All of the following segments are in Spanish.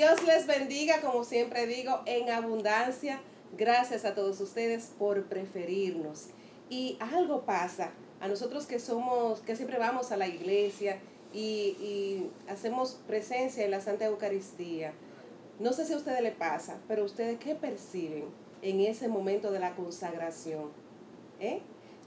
Dios les bendiga, como siempre digo, en abundancia. Gracias a todos ustedes por preferirnos. Y algo pasa a nosotros que somos, que siempre vamos a la iglesia y, hacemos presencia en la Santa Eucaristía. No sé si a ustedes le pasa, pero ustedes qué perciben en ese momento de la consagración. ¿Eh?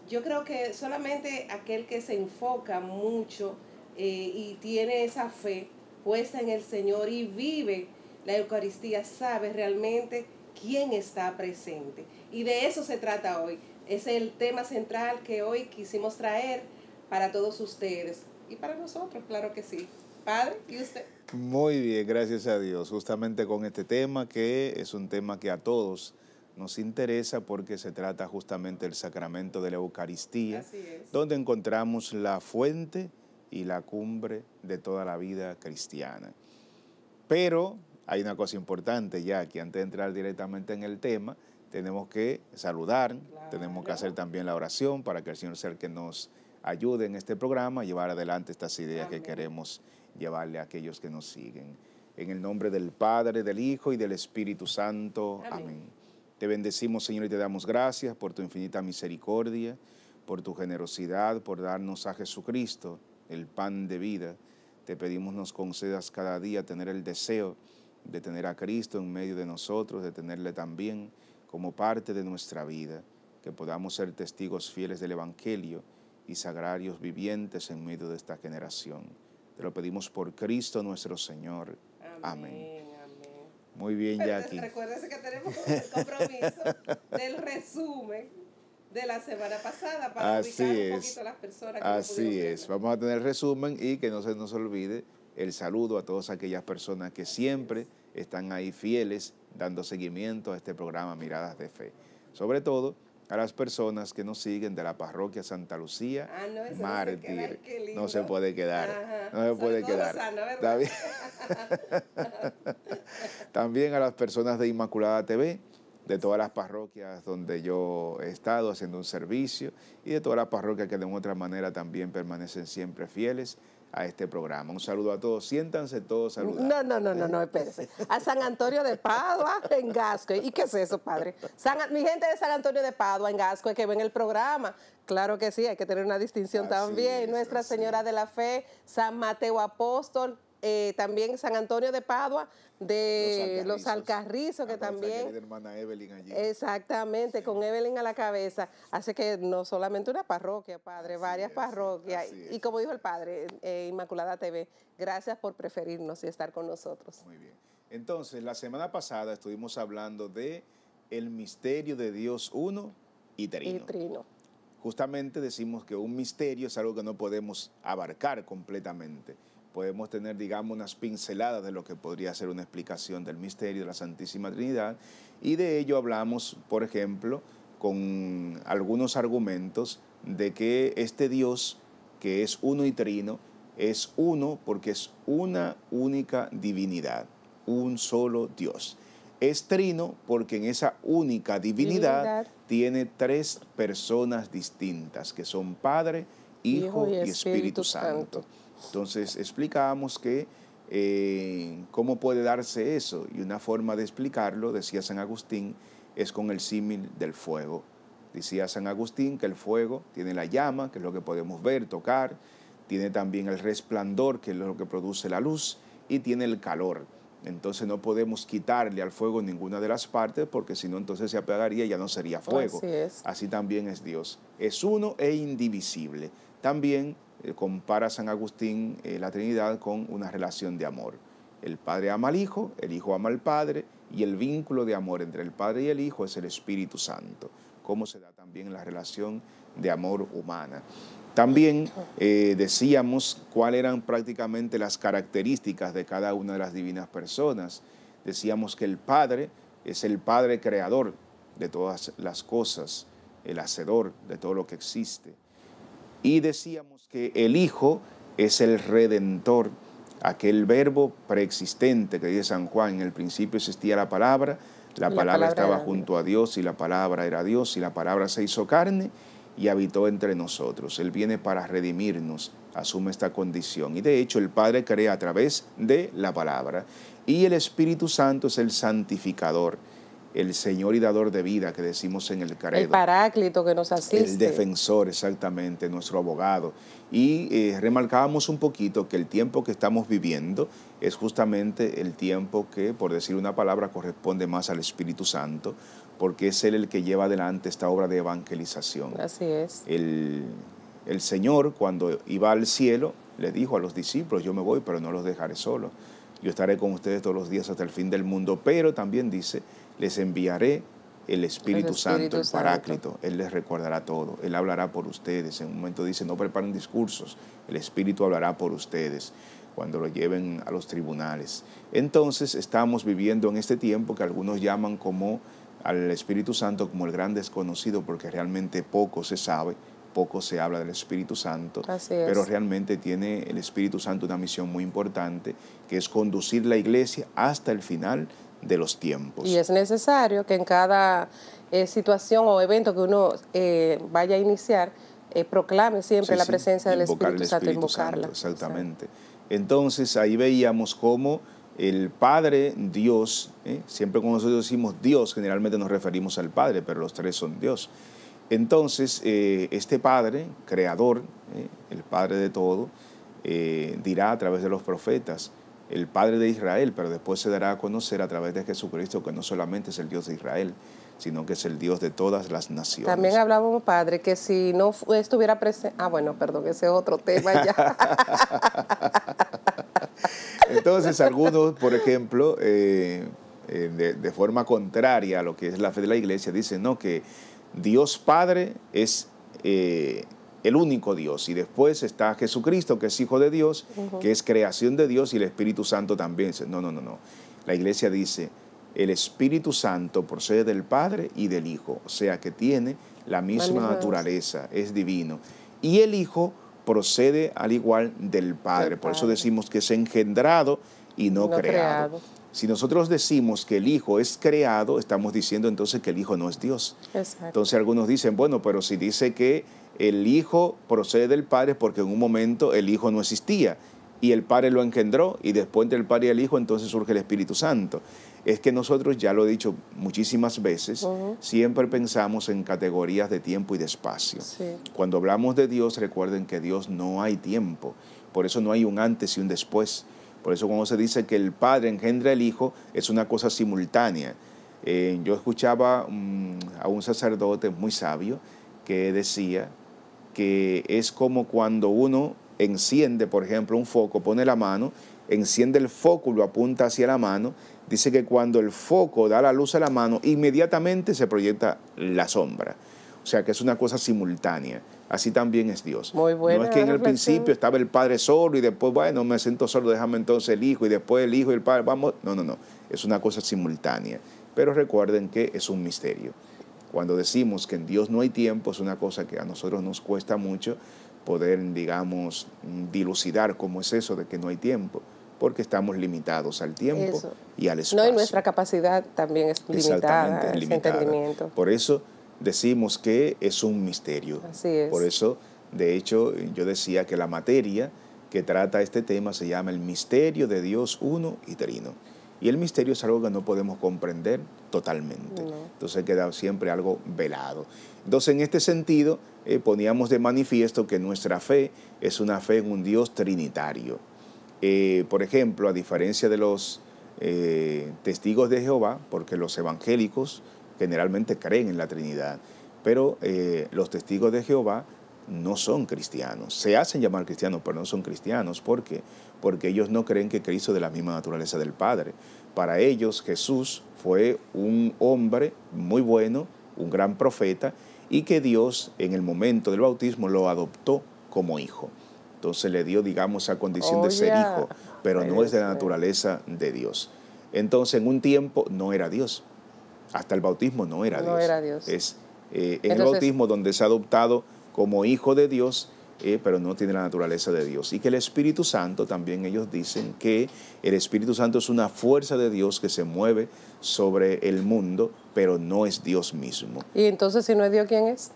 Yo creo que solamente aquel que se enfoca mucho eh, y tiene esa fe puesta en el Señor y vive la Eucaristía, sabe realmente quién está presente. Y de eso se trata hoy. Es el tema central que hoy quisimos traer para todos ustedes y para nosotros, claro que sí. Padre, ¿y usted? Muy bien, gracias a Dios. Justamente con este tema que es un tema que a todos nos interesa porque se trata justamente del sacramento de la Eucaristía, donde encontramos la fuente y la cumbre de toda la vida cristiana. Pero hay una cosa importante ya, que antes de entrar directamente en el tema, tenemos que saludar, tenemos que hacer también la oración para que el Señor sea el que nos ayude en este programa a llevar adelante estas ideas que queremos llevarle a aquellos que nos siguen. En el nombre del Padre, del Hijo y del Espíritu Santo. Amén. Te bendecimos, Señor, y te damos gracias por tu infinita misericordia, por tu generosidad, por darnos a Jesucristo el pan de vida. Te pedimos nos concedas cada día tener el deseo de tener a Cristo en medio de nosotros, de tenerle también como parte de nuestra vida, que podamos ser testigos fieles del Evangelio y sagrarios vivientes en medio de esta generación. Te lo pedimos por Cristo nuestro Señor. Amén. Muy bien, Jackie. Recuérdese que tenemos un compromiso del resumen de la semana pasada para Así ubicar es. un poquito las personas. Que Así es. Vamos a tener resumen y que no se nos olvide el saludo a todas aquellas personas que siempre están ahí fieles dando seguimiento a este programa Miradas de Fe. Sobre todo a las personas que nos siguen de la parroquia Santa Lucía, ah, no, mártir. No se puede quedar. No se puede quedar. También, También a las personas de Inmaculada TV de todas las parroquias donde yo he estado haciendo un servicio y de todas las parroquias que de otra manera también permanecen siempre fieles a este programa. Un saludo a todos. Siéntanse todos saludados. No, no, no, no, no, espérense. A San Antonio de Padua, en Gasco. ¿Y qué es eso, padre? mi gente de San Antonio de Padua, en Gasco, que ven el programa. Claro que sí, hay que tener una distinción también. Nuestra Señora de la Fe, San Mateo Apóstol, eh, también San Antonio de Padua, de los Alcarrizos, ah, que también... hermana Evelyn allí. Exactamente, con Evelyn a la cabeza. Así que no solamente una parroquia, padre, varias parroquias. Y como dijo el padre, eh, Inmaculada TV, gracias por preferirnos y estar con nosotros. Muy bien. Entonces, la semana pasada estuvimos hablando de el misterio de Dios uno y trino. Y trino. Justamente decimos que un misterio es algo que no podemos abarcar completamente podemos tener, digamos, unas pinceladas de lo que podría ser una explicación del misterio de la Santísima Trinidad y de ello hablamos, por ejemplo, con algunos argumentos de que este Dios, que es uno y trino, es uno porque es una única divinidad, un solo Dios. Es trino porque en esa única divinidad, tiene tres personas distintas, que son Padre, Hijo, y, Espíritu, Santo. Entonces explicábamos que eh, cómo puede darse eso y una forma de explicarlo, decía San Agustín, es con el símil del fuego. Decía San Agustín que el fuego tiene la llama, que es lo que podemos ver, tocar, tiene también el resplandor, que es lo que produce la luz, y tiene el calor. Entonces no podemos quitarle al fuego ninguna de las partes porque si no entonces se apagaría y ya no sería fuego. Así, es. Así también es Dios. Es uno e indivisible. También eh, compara San Agustín eh, la Trinidad con una relación de amor. El Padre ama al Hijo, el Hijo ama al Padre y el vínculo de amor entre el Padre y el Hijo es el Espíritu Santo, como se da también la relación de amor humana. También eh, decíamos cuáles eran prácticamente las características de cada una de las divinas personas. Decíamos que el Padre es el Padre creador de todas las cosas, el hacedor de todo lo que existe. Y decíamos que el Hijo es el redentor, aquel verbo preexistente que dice San Juan, en el principio existía la palabra, la, palabra, estaba junto a Dios y la palabra era Dios y la palabra se hizo carne y habitó entre nosotros. Él viene para redimirnos, asume esta condición. Y de hecho el Padre crea a través de la palabra. Y el Espíritu Santo es el santificador el Señor y dador de vida que decimos en el Credo, El paráclito que nos asiste. El defensor, exactamente, nuestro abogado. Y eh, remarcábamos un poquito que el tiempo que estamos viviendo es justamente el tiempo que, por decir una palabra, corresponde más al Espíritu Santo, porque es Él el que lleva adelante esta obra de evangelización. Así es. El, el Señor, cuando iba al cielo, le dijo a los discípulos, yo me voy, pero no los dejaré solos. Yo estaré con ustedes todos los días hasta el fin del mundo, pero también dice, les enviaré el Espíritu, Santo, el Paráclito, Él les recordará todo, Él hablará por ustedes. En un momento dice, no preparen discursos, el Espíritu hablará por ustedes cuando lo lleven a los tribunales. Entonces estamos viviendo en este tiempo que algunos llaman como al Espíritu Santo como el gran desconocido, porque realmente poco se sabe, poco se habla del Espíritu Santo, pero realmente tiene el Espíritu Santo una misión muy importante, que es conducir la iglesia hasta el final de los tiempos. Y es necesario que en cada eh, situación o evento que uno eh, vaya a iniciar, eh, proclame siempre la presencia del Espíritu, Santo, invocarla. exactamente. Entonces ahí veíamos cómo el Padre, Dios, siempre cuando nosotros decimos Dios, generalmente nos referimos al Padre, pero los tres son Dios. Entonces, este Padre, creador, el Padre de todo, dirá a través de los profetas, el Padre de Israel, pero después se dará a conocer a través de Jesucristo que no solamente es el Dios de Israel, sino que es el Dios de todas las naciones. También hablábamos, Padre, que si no estuviera presente... Ah, bueno, perdón, ese es otro tema ya. Entonces, algunos, por ejemplo, eh, eh, de, forma contraria a lo que es la fe de la iglesia, dicen, no, que Dios Padre es... Eh, el único Dios. Y después está Jesucristo, que es Hijo de Dios, que es creación de Dios, y el Espíritu Santo también. No, no, no, no. La iglesia dice, el Espíritu Santo procede del Padre y del Hijo, o sea que tiene la misma naturaleza, es divino. Y el Hijo procede al igual del Padre, por eso decimos que es engendrado y no, creado. Si nosotros decimos que el Hijo es creado, estamos diciendo entonces que el Hijo no es Dios. Entonces algunos dicen, bueno, pero si dice que el Hijo procede del Padre porque en un momento el Hijo no existía y el Padre lo engendró y después entre el Padre y el Hijo entonces surge el Espíritu Santo. Es que nosotros, ya lo he dicho muchísimas veces, siempre pensamos en categorías de tiempo y de espacio. Cuando hablamos de Dios, recuerden que Dios no hay tiempo, por eso no hay un antes y un después. Por eso cuando se dice que el Padre engendra al Hijo, es una cosa simultánea. Eh, yo escuchaba mm, a un sacerdote muy sabio que decía que es como cuando uno enciende, por ejemplo, un foco, pone la mano, enciende el foco, lo apunta hacia la mano, dice que cuando el foco da la luz a la mano, inmediatamente se proyecta la sombra. O sea que es una cosa simultánea. Así también es Dios. Muy no es que en el principio estaba el Padre solo y después, bueno, me siento solo, déjame entonces el Hijo y después el Hijo y el Padre, vamos. No, no, no. Es una cosa simultánea. Pero recuerden que es un misterio. Cuando decimos que en Dios no hay tiempo, es una cosa que a nosotros nos cuesta mucho poder, digamos, dilucidar cómo es eso de que no hay tiempo, porque estamos limitados al tiempo y al espacio. No, y nuestra capacidad también es limitada, es Entendimiento. Por eso decimos que es un misterio. Por eso, de hecho, yo decía que la materia que trata este tema se llama el misterio de Dios uno y trino. Y el misterio es algo que no podemos comprender totalmente. Entonces queda siempre algo velado. Entonces en este sentido eh, poníamos de manifiesto que nuestra fe es una fe en un Dios trinitario. Eh, por ejemplo, a diferencia de los eh, testigos de Jehová, porque los evangélicos generalmente creen en la Trinidad, pero los testigos de Jehová no son cristianos. Se hacen llamar cristianos, pero no son cristianos. porque porque ellos no creen que Cristo es de la misma naturaleza del Padre. Para ellos Jesús fue un hombre muy bueno, un gran profeta, y que Dios en el momento del bautismo lo adoptó como hijo. Entonces le dio, digamos, a condición de ser oh, hijo, pero no es de la naturaleza de Dios. Entonces en un tiempo no era Dios, hasta el bautismo no era no Dios. Era Dios. Es eh, en el bautismo donde se ha adoptado como hijo de Dios eh, pero no tiene la naturaleza de Dios. Y que el Espíritu Santo, también ellos dicen que el Espíritu Santo es una fuerza de Dios que se mueve sobre el mundo, pero no es Dios mismo. Y entonces, si no es Dios, ¿quién es?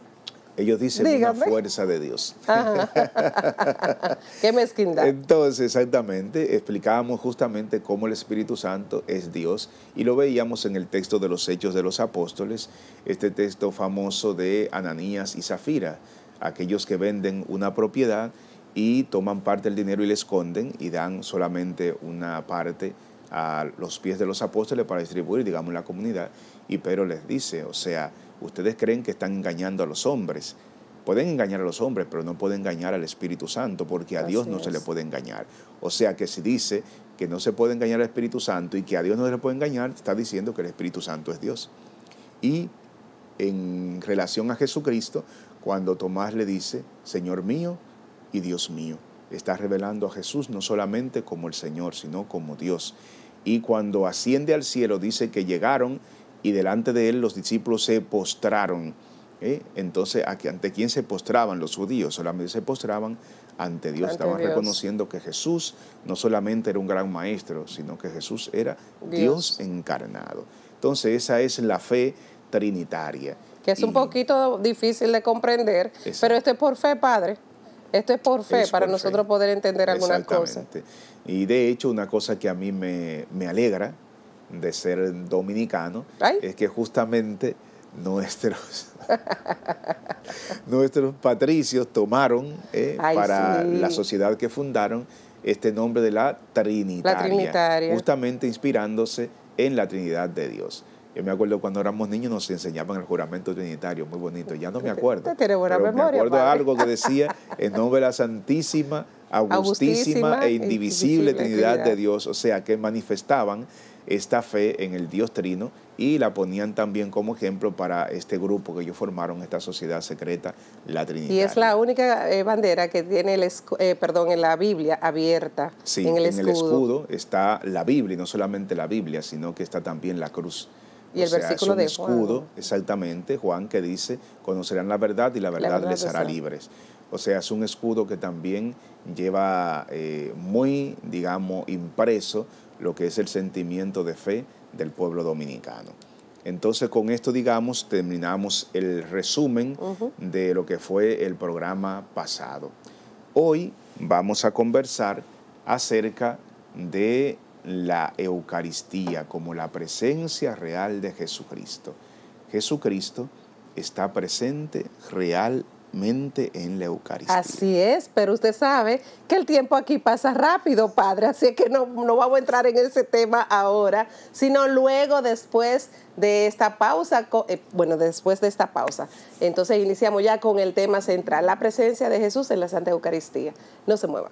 Ellos dicen una fuerza de Dios. Qué mezquindad. Entonces, exactamente, explicábamos justamente cómo el Espíritu Santo es Dios y lo veíamos en el texto de los Hechos de los Apóstoles, este texto famoso de Ananías y Zafira aquellos que venden una propiedad y toman parte del dinero y le esconden y dan solamente una parte a los pies de los apóstoles para distribuir, digamos, la comunidad. Y Pedro les dice, o sea, ustedes creen que están engañando a los hombres. Pueden engañar a los hombres, pero no pueden engañar al Espíritu Santo, porque a Dios no se le puede engañar. O sea que si dice que no se puede engañar al Espíritu Santo y que a Dios no se le puede engañar, está diciendo que el Espíritu Santo es Dios. Y en relación a Jesucristo, cuando Tomás le dice, Señor mío y Dios mío. Está revelando a Jesús no solamente como el Señor, sino como Dios. Y cuando asciende al cielo dice que llegaron y delante de él los discípulos se postraron. ¿Eh? Entonces, ¿ante quién se postraban los judíos? Solamente se postraban ante Dios. Estaban reconociendo que Jesús no solamente era un gran maestro, sino que Jesús era Dios encarnado. Entonces, esa es la fe trinitaria. Que es un poquito difícil de comprender, pero esto es por fe, Padre. Esto es por fe, para nosotros poder entender algunas cosas. Y de hecho, una cosa que a mí me, alegra de ser dominicano es que justamente nuestros, nuestros patricios tomaron eh, para la sociedad que fundaron este nombre de la Trinitaria, la Trinitaria. justamente inspirándose en la Trinidad de Dios. Yo me acuerdo cuando éramos niños nos enseñaban el juramento trinitario, muy bonito. Ya no me acuerdo. pero me acuerdo de algo que decía en nombre de la Santísima, Augustísima, e, e Indivisible, Trinidad, de Dios. O sea, que manifestaban esta fe en el Dios Trino y la ponían también como ejemplo para este grupo que ellos formaron, esta sociedad secreta, la Trinidad. Y es la única eh, bandera que tiene eh, perdón, en la Biblia abierta. Sí, en el escudo. el escudo está la Biblia, y no solamente la Biblia, sino que está también la cruz. Y el versículo es un escudo, exactamente, Juan, que dice, conocerán la verdad y la verdad, les hará libres. O sea, es un escudo que también lleva eh, muy, digamos, impreso lo que es el sentimiento de fe del pueblo dominicano. Entonces, con esto, digamos, terminamos el resumen de lo que fue el programa pasado. Hoy vamos a conversar acerca de la Eucaristía como la presencia real de Jesucristo. Jesucristo está presente realmente en la Eucaristía. Así es, pero usted sabe que el tiempo aquí pasa rápido, Padre, así que no, vamos a entrar en ese tema ahora, sino luego después de esta pausa, eh, bueno, después de esta pausa. Entonces iniciamos ya con el tema central, la presencia de Jesús en la Santa Eucaristía. No se muevan.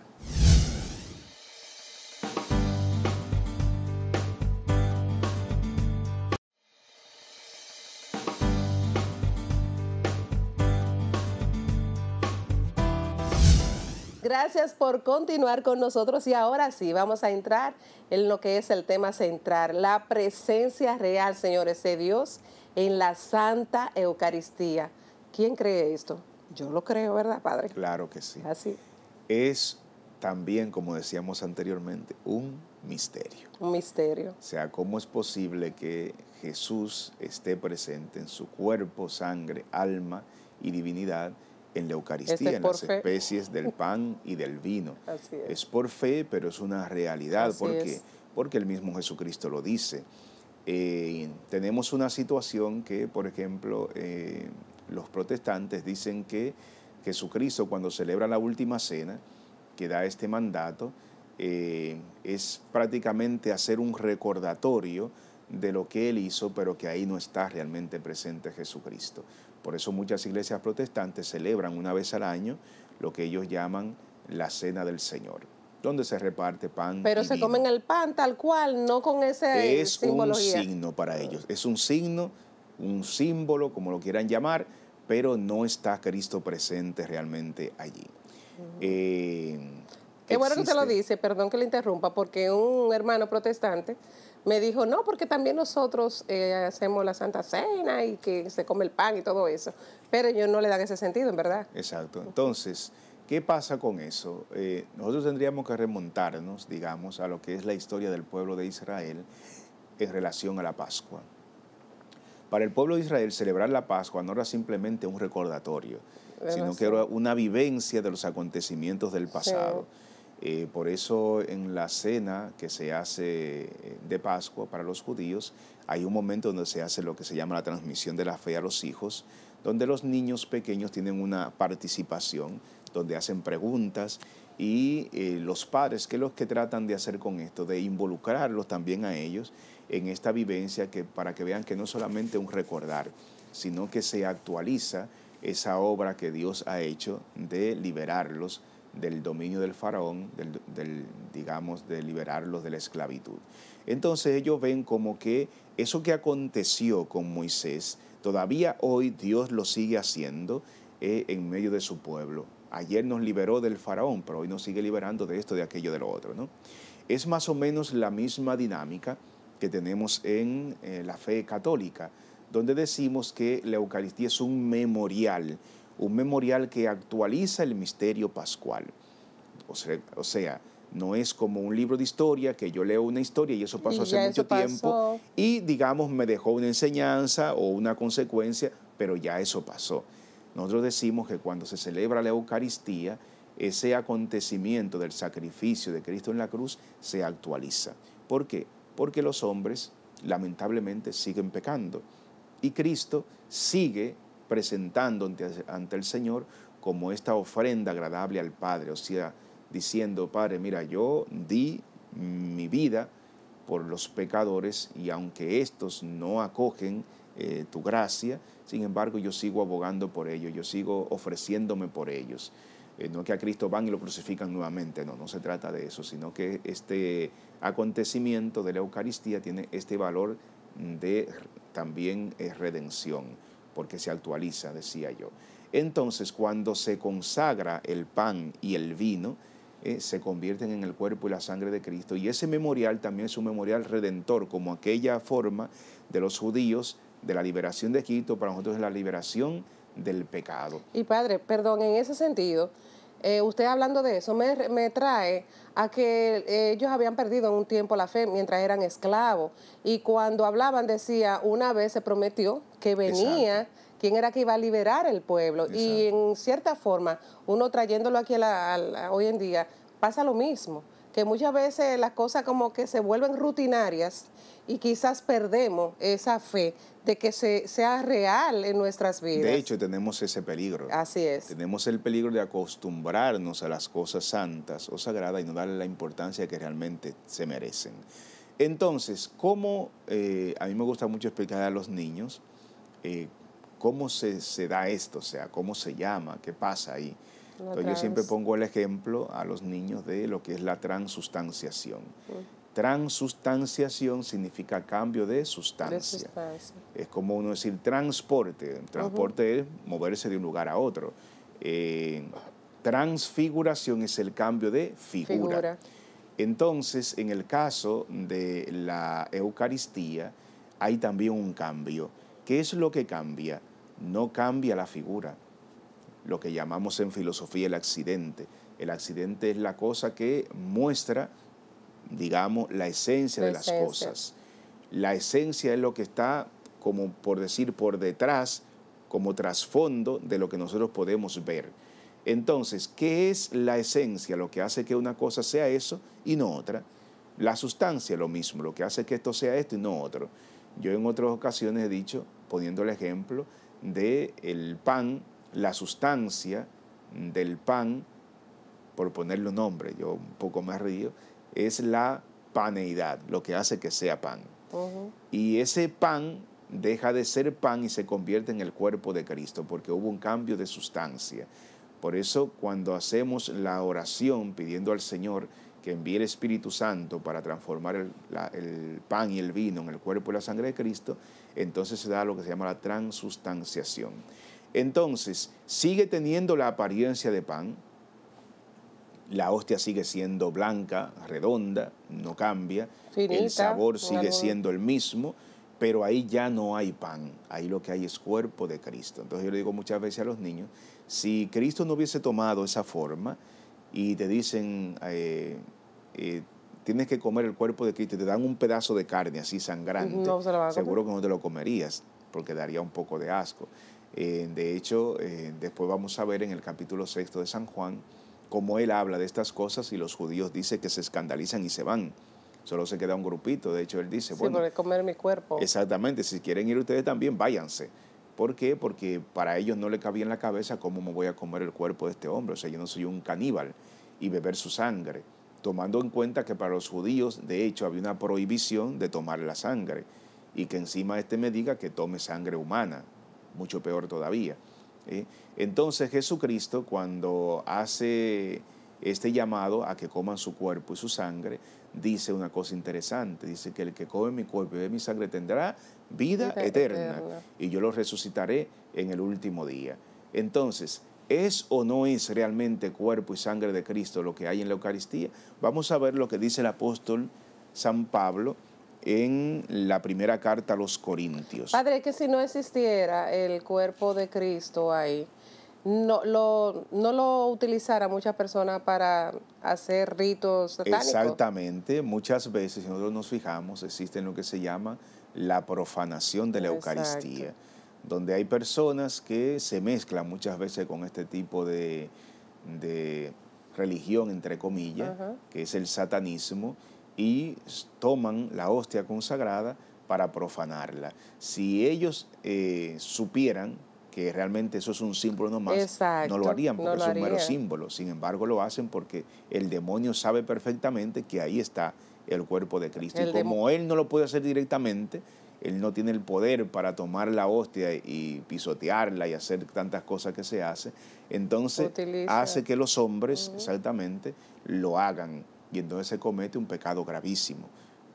Gracias por continuar con nosotros y ahora sí, vamos a entrar en lo que es el tema central, la presencia real, señores, de Dios en la Santa Eucaristía. ¿Quién cree esto? Yo lo creo, ¿verdad, Padre? Claro que sí. Así. Es también, como decíamos anteriormente, un misterio. Un misterio. O sea, ¿cómo es posible que Jesús esté presente en su cuerpo, sangre, alma y divinidad en la Eucaristía, en las especies del pan y del vino. es. por fe, pero es una realidad. Porque el mismo Jesucristo lo dice. Eh, tenemos una situación que, por ejemplo, eh, los protestantes dicen que Jesucristo cuando celebra la última cena, que da este mandato, eh, es prácticamente hacer un recordatorio de lo que él hizo, pero que ahí no está realmente presente Jesucristo. Por eso muchas iglesias protestantes celebran una vez al año lo que ellos llaman la Cena del Señor, donde se reparte pan. Pero se comen el pan tal cual, no con ese eh, es un signo para ellos, es un signo, un símbolo, como lo quieran llamar, pero no está Cristo presente realmente allí. Eh, Qué bueno que usted lo dice, perdón que le interrumpa, porque un hermano protestante me dijo, no, porque también nosotros eh, hacemos la Santa Cena y que se come el pan y todo eso. Pero yo no le dan ese sentido, en verdad. Exacto. Entonces, ¿qué pasa con eso? Eh, nosotros tendríamos que remontarnos, digamos, a lo que es la historia del pueblo de Israel en relación a la Pascua. Para el pueblo de Israel, celebrar la Pascua no era simplemente un recordatorio, sino que era una vivencia de los acontecimientos del pasado. Eh, por eso en la cena que se hace eh, de Pascua para los judíos, hay un momento donde se hace lo que se llama la transmisión de la fe a los hijos, donde los niños pequeños tienen una participación, donde hacen preguntas y eh, los padres, que es lo que tratan de hacer con esto? De involucrarlos también a ellos en esta vivencia que, para que vean que no es solamente un recordar, sino que se actualiza esa obra que Dios ha hecho de liberarlos del dominio del faraón, del, digamos, de liberarlos de la esclavitud. Entonces ellos ven como que eso que aconteció con Moisés, todavía hoy Dios lo sigue haciendo eh, en medio de su pueblo. Ayer nos liberó del faraón, pero hoy nos sigue liberando de esto, de aquello, de lo otro. ¿no? Es más o menos la misma dinámica que tenemos en eh, la fe católica, donde decimos que la Eucaristía es un memorial un memorial que actualiza el misterio pascual. O sea, no es como un libro de historia que yo leo una historia y eso pasó hace mucho tiempo y digamos me dejó una enseñanza o una consecuencia, pero ya eso pasó. Nosotros decimos que cuando se celebra la Eucaristía, ese acontecimiento del sacrificio de Cristo en la cruz se actualiza. ¿Por qué? Porque los hombres lamentablemente siguen pecando y Cristo sigue presentando ante, el Señor como esta ofrenda agradable al Padre, o sea, diciendo, Padre, mira, yo di mi vida por los pecadores y aunque estos no acogen eh, tu gracia, sin embargo yo sigo abogando por ellos, yo sigo ofreciéndome por ellos. No eh, no que a Cristo van y lo crucifican nuevamente, no, no se trata de eso, sino que este acontecimiento de la Eucaristía tiene este valor de también eh, redención porque se actualiza, decía yo. Entonces, cuando se consagra el pan y el vino, eh, se convierten en el cuerpo y la sangre de Cristo. Y ese memorial también es un memorial redentor, como aquella forma de los judíos de la liberación de Egipto, para nosotros es la liberación del pecado. Y padre, perdón, en ese sentido, eh, usted hablando de eso me, me trae a que eh, ellos habían perdido en un tiempo la fe mientras eran esclavos. Y cuando hablaban decía, una vez se prometió que venía. quién era que iba a liberar el pueblo. Y en cierta forma, uno trayéndolo aquí hoy en día, pasa lo mismo que muchas veces las cosas como que se vuelven rutinarias y quizás perdemos esa fe de que se, sea real en nuestras vidas. De hecho, tenemos ese peligro. Así es. Tenemos el peligro de acostumbrarnos a las cosas santas o sagradas y no darle la importancia que realmente se merecen. Entonces, ¿cómo? Eh, a mí me gusta mucho explicar a los niños eh, cómo se, se da esto, o sea, cómo se llama, qué pasa ahí yo siempre pongo el ejemplo a los niños de lo que es la transustanciación. Mm. Transustanciación significa cambio de sustancia. Es como uno decir transporte. Transporte es moverse de un lugar a otro. Eh, transfiguración es el cambio de figura. figura. Entonces, en el caso de la Eucaristía, hay también un cambio. ¿Qué es lo que cambia? No cambia la figura, lo que llamamos en filosofía el accidente. El accidente es la cosa que muestra, digamos, la esencia de las cosas. La esencia es lo que está, como por decir, por detrás, como trasfondo de lo que nosotros podemos ver. Entonces, ¿qué es la esencia? Lo que hace que una cosa sea eso y no otra. La sustancia, lo mismo, lo que hace que esto sea esto y no otro. Yo en otras ocasiones he dicho, poniendo el ejemplo del el pan la sustancia del pan, por ponerle un nombre, yo un poco más río, es la paneidad, lo que hace que sea pan. Y ese pan deja de ser pan y se convierte en el cuerpo de Cristo, porque hubo un cambio de sustancia. Por eso cuando hacemos la oración pidiendo al Señor que envíe el Espíritu Santo para transformar el pan y el vino en el cuerpo y la sangre de Cristo, entonces se da lo que se llama la transustanciación. Entonces, sigue teniendo la apariencia de pan, la hostia sigue siendo blanca, redonda, no cambia, el sabor sigue siendo el mismo, pero ahí ya no hay pan, ahí lo que hay es cuerpo de Cristo. Entonces yo le digo muchas veces a los niños, si Cristo no hubiese tomado esa forma y te dicen, eh, eh, tienes que comer el cuerpo de Cristo y te dan un pedazo de carne así sangrante, seguro que no te lo comerías porque daría un poco de asco. Eh, de hecho, eh, después vamos a ver en el capítulo sexto de San Juan cómo él habla de estas cosas y los judíos dicen que se escandalizan y se van. Solo se queda un grupito. De hecho, él dice, bueno, comer mi cuerpo. Exactamente, si quieren ir ustedes también, váyanse. ¿Por qué? Porque para ellos no le cabía en la cabeza cómo me voy a comer el cuerpo de este hombre. O sea, yo no soy un caníbal y beber su sangre, tomando en cuenta que para los judíos, de hecho, había una prohibición de tomar la sangre y que encima este me diga que tome sangre humana mucho peor todavía. ¿eh? Entonces Jesucristo cuando hace este llamado a que coman su cuerpo y su sangre, dice una cosa interesante, dice que el que come mi cuerpo y bebe mi sangre tendrá vida, eterna, y yo lo resucitaré en el último día. Entonces, ¿es o no es realmente cuerpo y sangre de Cristo lo que hay en la Eucaristía? Vamos a ver lo que dice el apóstol San Pablo en la primera carta a los Corintios. Padre, que si no existiera el cuerpo de Cristo ahí, no lo, no lo utilizara muchas personas para hacer ritos satánicos. Exactamente, muchas veces, si nosotros nos fijamos, existe lo que se llama la profanación de la Eucaristía, donde hay personas que se mezclan muchas veces con este tipo de, religión, entre comillas, que es el satanismo, y toman la hostia consagrada para profanarla. Si ellos eh, supieran que realmente eso es un símbolo nomás, no lo harían porque es un mero símbolo. Sin embargo, lo hacen porque el demonio sabe perfectamente que ahí está el cuerpo de Cristo. y como él no lo puede hacer directamente, él no tiene el poder para tomar la hostia y pisotearla y hacer tantas cosas que se hace, entonces hace que los hombres, exactamente, lo hagan y entonces se comete un pecado gravísimo,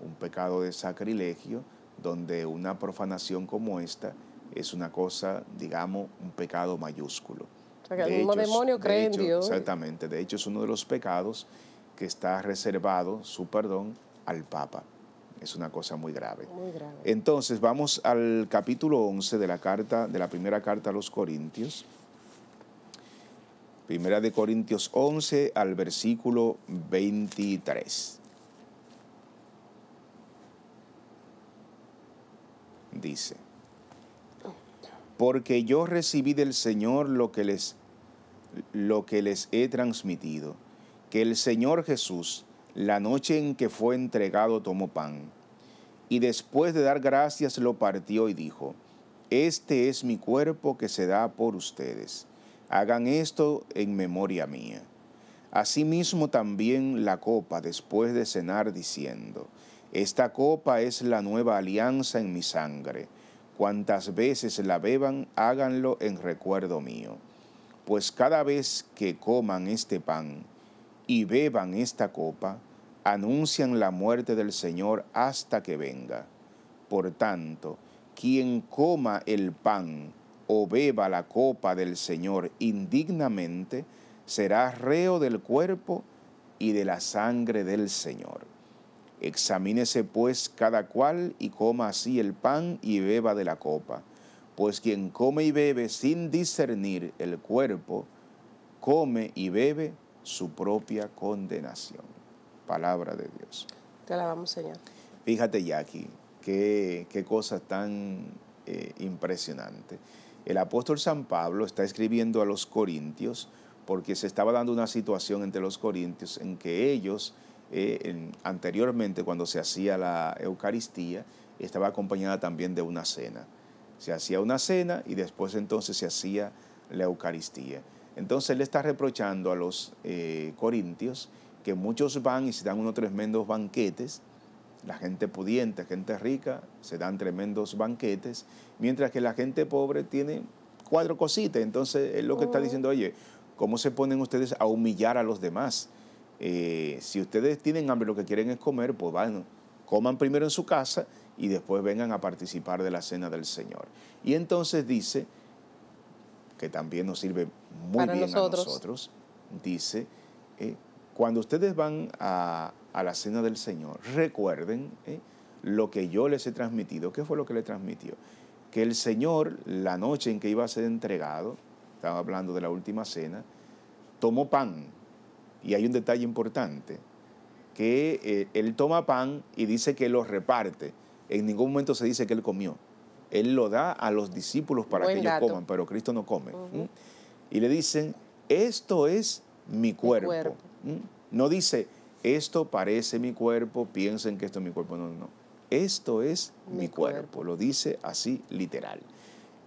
un pecado de sacrilegio, donde una profanación como esta es una cosa, digamos, un pecado mayúsculo. sea, de el hecho, demonio en Dios. Exactamente, de hecho es uno de los pecados que está reservado su perdón al Papa. Es una cosa muy grave. Muy grave. Entonces, vamos al capítulo 11 de la carta de la primera carta a los Corintios. Primera de Corintios 11 al versículo 23. Dice, porque yo recibí del Señor lo que les, lo que les he transmitido, que el Señor Jesús, la noche en que fue entregado, tomó pan, y después de dar gracias lo partió y dijo, este es mi cuerpo que se da por ustedes hagan esto en memoria mía. Asimismo también la copa después de cenar diciendo, esta copa es la nueva alianza en mi sangre. Cuantas veces la beban, háganlo en recuerdo mío. Pues cada vez que coman este pan y beban esta copa, anuncian la muerte del Señor hasta que venga. Por tanto, quien coma el pan o beba la copa del Señor indignamente, será reo del cuerpo y de la sangre del Señor. Examínese pues cada cual y coma así el pan y beba de la copa, pues quien come y bebe sin discernir el cuerpo, come y bebe su propia condenación. Palabra de Dios. Te alabamos, Señor. Fíjate, Jackie, qué, qué cosa tan eh, impresionante el apóstol San Pablo está escribiendo a los corintios porque se estaba dando una situación entre los corintios en que ellos, eh, anteriormente cuando se hacía la Eucaristía, estaba acompañada también de una cena. Se hacía una cena y después entonces se hacía la Eucaristía. Entonces él está reprochando a los eh, corintios que muchos van y se dan unos tremendos banquetes la gente pudiente, gente rica, se dan tremendos banquetes, mientras que la gente pobre tiene cuatro cositas. Entonces, es lo que está diciendo, oh. oye, ¿cómo se ponen ustedes a humillar a los demás? Eh, si ustedes tienen hambre, lo que quieren es comer, pues bueno, coman primero en su casa y después vengan a participar de la cena del Señor. Y entonces dice, que también nos sirve muy bien a nosotros, dice, eh, cuando ustedes van a, a la cena del Señor, recuerden ¿eh? lo que yo les he transmitido. ¿Qué fue lo que le transmitió? Que el Señor, la noche en que iba a ser entregado, estaba hablando de la última cena, tomó pan. Y hay un detalle importante, que eh, él toma pan y dice que lo reparte. En ningún momento se dice que él comió. Él lo da a los discípulos para que ellos coman, pero Cristo no come. Y le dicen, esto es mi cuerpo. No dice, esto parece mi cuerpo, piensen que esto es mi cuerpo. No, no, Esto es mi, cuerpo. cuerpo. Lo dice así literal.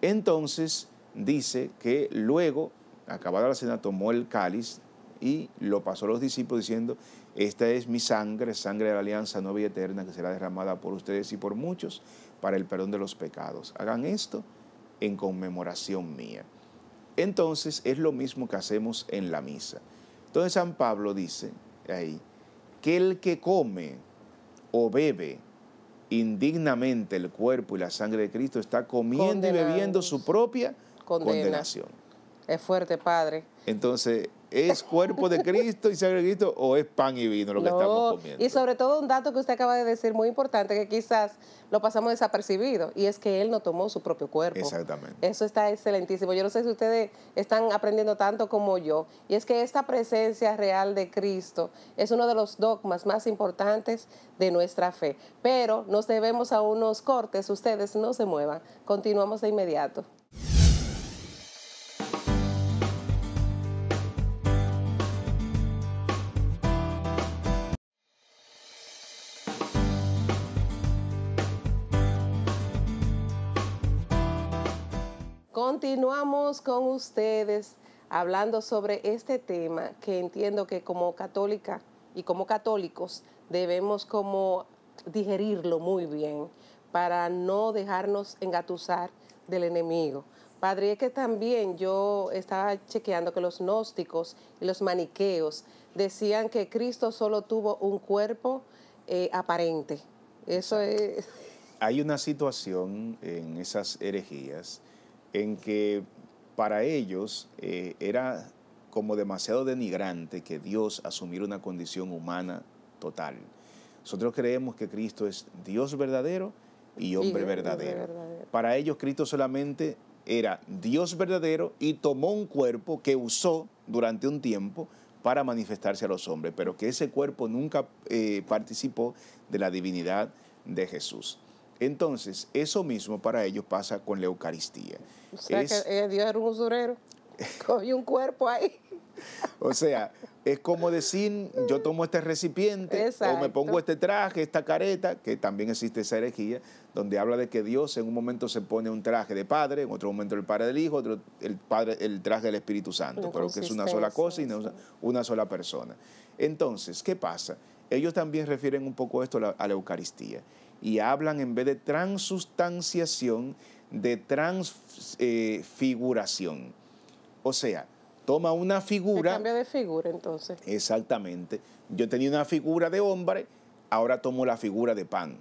Entonces dice que luego, acabada la cena, tomó el cáliz y lo pasó a los discípulos diciendo, esta es mi sangre, sangre de la alianza nueva y eterna que será derramada por ustedes y por muchos para el perdón de los pecados. Hagan esto en conmemoración mía. Entonces es lo mismo que hacemos en la misa. Entonces San Pablo dice ahí, aquel que come o bebe indignamente el cuerpo y la sangre de Cristo está comiendo y bebiendo su propia condenación. Es fuerte, Padre. Entonces, ¿Es cuerpo de Cristo y sangre de Cristo o es pan y vino lo que estamos comiendo? Y sobre todo un dato que usted acaba de decir muy importante que quizás lo pasamos desapercibido y es que Él no tomó su propio cuerpo. Exactamente. Eso está excelentísimo. Yo no sé si ustedes están aprendiendo tanto como yo. Y es que esta presencia real de Cristo es uno de los dogmas más importantes de nuestra fe. Pero nos debemos a unos cortes. Ustedes no se muevan. Continuamos de inmediato. continuamos con ustedes hablando sobre este tema que entiendo que como católica y como católicos debemos como digerirlo muy bien para no dejarnos engatusar del enemigo. Padre, es que también yo estaba chequeando que los gnósticos y los maniqueos decían que Cristo solo tuvo un cuerpo eh, aparente. Eso es... Hay una situación en esas herejías en que para ellos eh, era como demasiado denigrante que Dios asumiera una condición humana total. Nosotros creemos que Cristo es Dios verdadero y hombre, verdadero. Para ellos Cristo solamente era Dios verdadero y tomó un cuerpo que usó durante un tiempo para manifestarse a los hombres, pero que ese cuerpo nunca eh, participó de la divinidad de Jesús. Entonces, eso mismo para ellos pasa con la Eucaristía. O sea, que eh, Dios era un usurero, con un cuerpo ahí. o sea, es como decir, yo tomo este recipiente o me pongo este traje, esta careta, que también existe esa herejía, donde habla de que Dios en un momento se pone un traje de padre, en otro momento el padre del hijo, otro el padre el traje del Espíritu Santo, pero que es una sola cosa y no una sola persona. Entonces, ¿qué pasa? Ellos también refieren un poco esto a la Eucaristía y hablan en vez de transustanciación, de transfiguración. Eh, o sea, toma una figura. cambia de figura entonces. Exactamente. Yo tenía una figura de hombre, ahora tomo la figura de pan.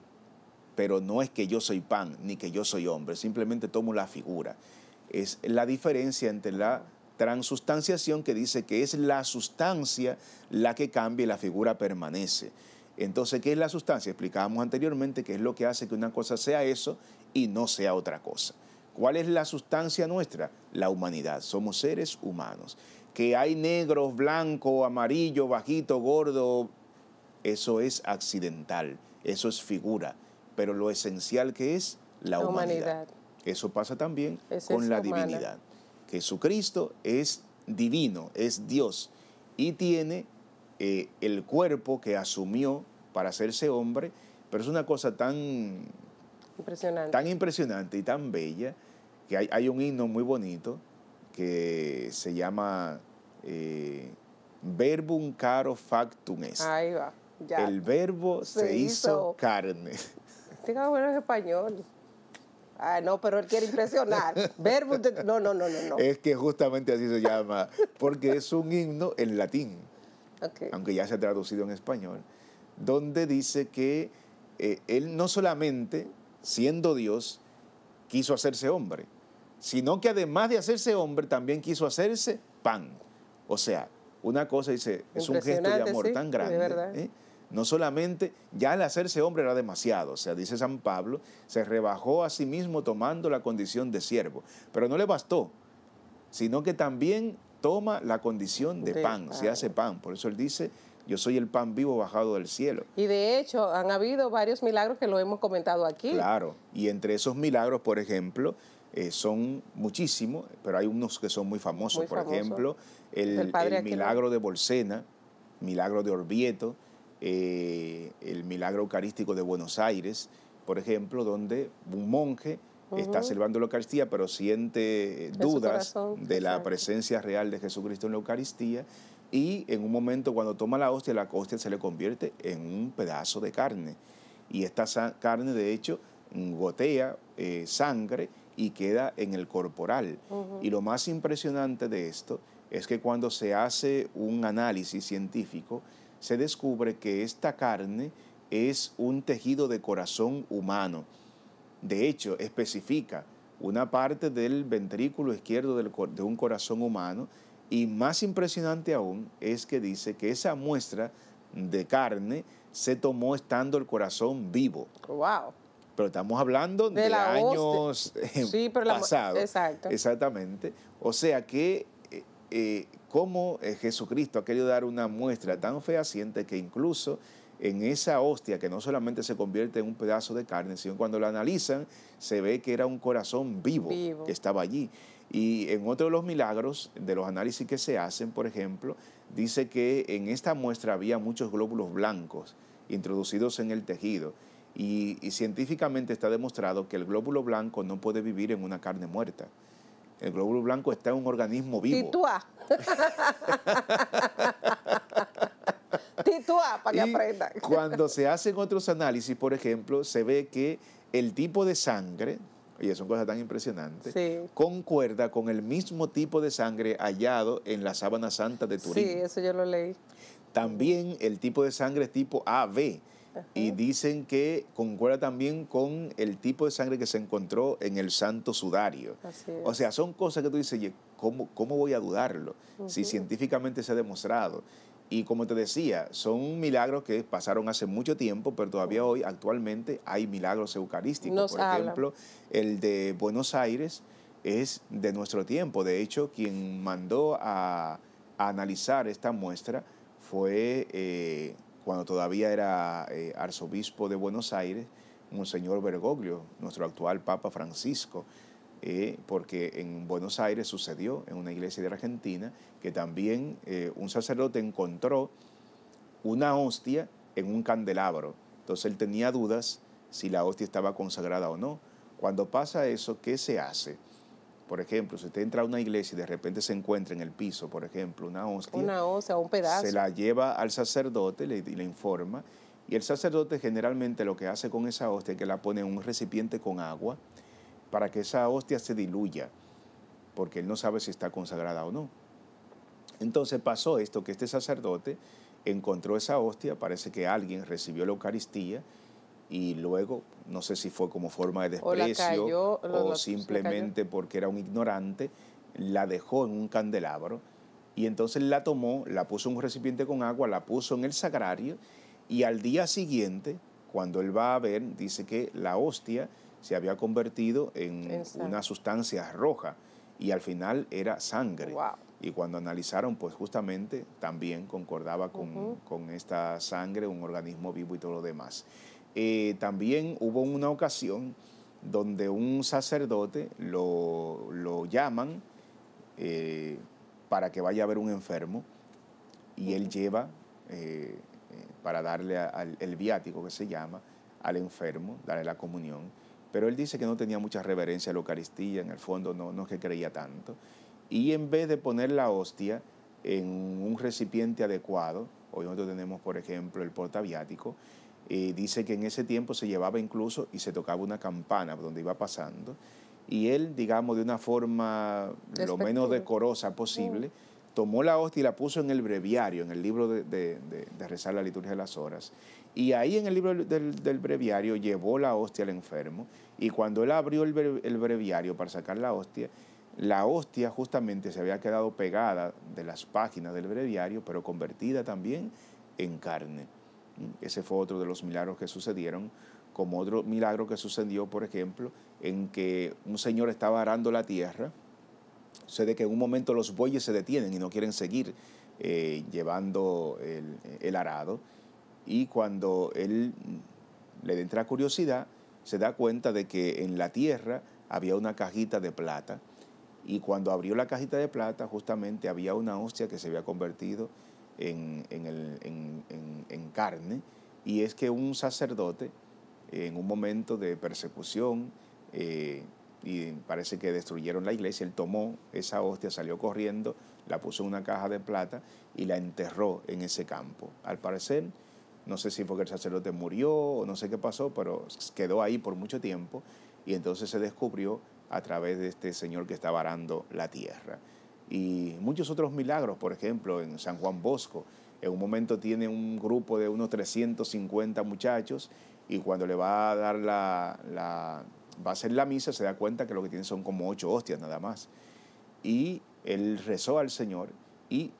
Pero no es que yo soy pan ni que yo soy hombre, simplemente tomo la figura. Es la diferencia entre la transustanciación que dice que es la sustancia la que cambia y la figura permanece. Entonces, ¿qué es la sustancia? Explicábamos anteriormente que es lo que hace que una cosa sea eso y no sea otra cosa. ¿Cuál es la sustancia nuestra? La humanidad. Somos seres humanos. Que hay negros, blanco, amarillo, bajito, gordo, eso es accidental, eso es figura. Pero lo esencial que es la, humanidad. Eso pasa también con la divinidad. Jesucristo es divino, es Dios y tiene eh, el cuerpo que asumió para hacerse hombre, pero es una cosa tan impresionante, tan impresionante y tan bella que hay, un himno muy bonito que se llama eh, Verbum caro factum est. Ahí va. Ya. El verbo se, hizo, carne. Tenga en español. Ah, no, pero él quiere impresionar. Verbo. No, no, no, no, no. Es que justamente así se llama, porque es un himno en latín aunque ya se ha traducido en español, donde dice que eh, Él no solamente, siendo Dios, quiso hacerse hombre, sino que además de hacerse hombre, también quiso hacerse pan. O sea, una cosa dice, es un gesto de amor tan grande. ¿eh? No solamente, ya al hacerse hombre era demasiado, o sea, dice San Pablo, se rebajó a sí mismo tomando la condición de siervo, pero no le bastó, sino que también toma la condición de, pan, se hace pan. Por eso él dice, yo soy el pan vivo bajado del cielo. Y de hecho, han habido varios milagros que lo hemos comentado aquí. Claro, y entre esos milagros, por ejemplo, eh, son muchísimos, pero hay unos que son muy famosos. por ejemplo, el, milagro de Bolsena, milagro de Orvieto, eh, el milagro eucarístico de Buenos Aires, por ejemplo, donde un monje está celebrando la Eucaristía, pero siente eh, dudas de la presencia real de Jesucristo en la Eucaristía. Y en un momento cuando toma la hostia, la hostia se le convierte en un pedazo de carne. Y esta carne, de hecho, mm, gotea eh, sangre y queda en el corporal. Y lo más impresionante de esto es que cuando se hace un análisis científico, se descubre que esta carne es un tejido de corazón humano. De hecho, especifica una parte del ventrículo izquierdo de un corazón humano y más impresionante aún es que dice que esa muestra de carne se tomó estando el corazón vivo. ¡Wow! Pero estamos hablando de, años eh, pasados. Exactamente. O sea que eh, eh, cómo como Jesucristo ha querido dar una muestra tan fehaciente que incluso en esa hostia que no solamente se convierte en un pedazo de carne, sino cuando lo analizan se ve que era un corazón vivo, que estaba allí. Y en otro de los milagros, de los análisis que se hacen, por ejemplo, dice que en esta muestra había muchos glóbulos blancos introducidos en el tejido. Y, científicamente está demostrado que el glóbulo blanco no puede vivir en una carne muerta. El glóbulo blanco está en un organismo vivo. para que Cuando se hacen otros análisis, por ejemplo, se ve que el tipo de sangre, y son cosas tan impresionantes, concuerda con el mismo tipo de sangre hallado en la sábana santa de Turín. Sí, eso yo lo leí. También el tipo de sangre es tipo AB. Y dicen que concuerda también con el tipo de sangre que se encontró en el santo sudario. O sea, son cosas que tú dices, ¿cómo, cómo voy a dudarlo? Si científicamente se ha demostrado. Y como te decía, son milagros que pasaron hace mucho tiempo, pero todavía hoy, actualmente, hay milagros eucarísticos. Por ejemplo, el de Buenos Aires es de nuestro tiempo. De hecho, quien mandó a, analizar esta muestra fue eh, cuando todavía era eh, arzobispo de Buenos Aires, Monseñor Bergoglio, nuestro actual Papa Francisco. Eh, porque en Buenos Aires sucedió, en una iglesia de Argentina, que también eh, un sacerdote encontró una hostia en un candelabro. Entonces él tenía dudas si la hostia estaba consagrada o no. Cuando pasa eso, ¿qué se hace? Por ejemplo, si usted entra a una iglesia y de repente se encuentra en el piso, por ejemplo, una hostia. Una hostia, un pedazo. Se la lleva al sacerdote y le informa. Y el sacerdote generalmente lo que hace con esa hostia es que la pone en un recipiente con agua para que esa hostia se diluya, porque él no sabe si está consagrada o no. Entonces pasó esto, que este sacerdote encontró esa hostia, parece que alguien recibió la Eucaristía y luego, no sé si fue como forma de desprecio o, simplemente porque era un ignorante, la dejó en un candelabro y entonces la tomó, la puso en un recipiente con agua, la puso en el sagrario y al día siguiente, cuando él va a ver, dice que la hostia se había convertido en, una sustancia roja y al final era sangre. Y cuando analizaron, pues justamente también concordaba con, esta sangre, un organismo vivo y todo lo demás. Eh, también hubo una ocasión donde un sacerdote lo, llaman eh, para que vaya a ver un enfermo y él lleva eh, para darle al, el viático que se llama al enfermo, darle la comunión pero él dice que no tenía mucha reverencia a la Eucaristía, en el fondo no, no es que creía tanto. Y en vez de poner la hostia en un recipiente adecuado, hoy nosotros tenemos, por ejemplo, el portaviático, eh, dice que en ese tiempo se llevaba incluso y se tocaba una campana donde iba pasando. Y él, digamos, de una forma lo menos decorosa posible, tomó la hostia y la puso en el breviario, en el libro de rezar la liturgia de las horas. Y ahí en el libro del, breviario llevó la hostia al enfermo y cuando él abrió el, breviario para sacar la hostia, la hostia justamente se había quedado pegada de las páginas del breviario, pero convertida también en carne. Mm, ese fue otro de los milagros que sucedieron, como otro milagro que sucedió, por ejemplo, en que un señor estaba arando la tierra, sé de que en un momento los bueyes se detienen y no quieren seguir eh, llevando el arado y cuando él mm, le entra curiosidad, se da cuenta de que en la tierra había una cajita de plata y cuando abrió la cajita de plata justamente había una hostia que se había convertido en, carne y es que un sacerdote en un momento de persecución eh, y parece que destruyeron la iglesia, él tomó esa hostia, salió corriendo, la puso en una caja de plata y la enterró en ese campo. Al parecer no sé si fue que el sacerdote murió o no sé qué pasó, pero quedó ahí por mucho tiempo y entonces se descubrió a través de este señor que estaba arando la tierra. Y muchos otros milagros, por ejemplo, en San Juan Bosco, en un momento tiene un grupo de unos 350 muchachos y cuando le va a dar la, la va a hacer la misa se da cuenta que lo que tiene son como ocho hostias nada más. Y él rezó al Señor y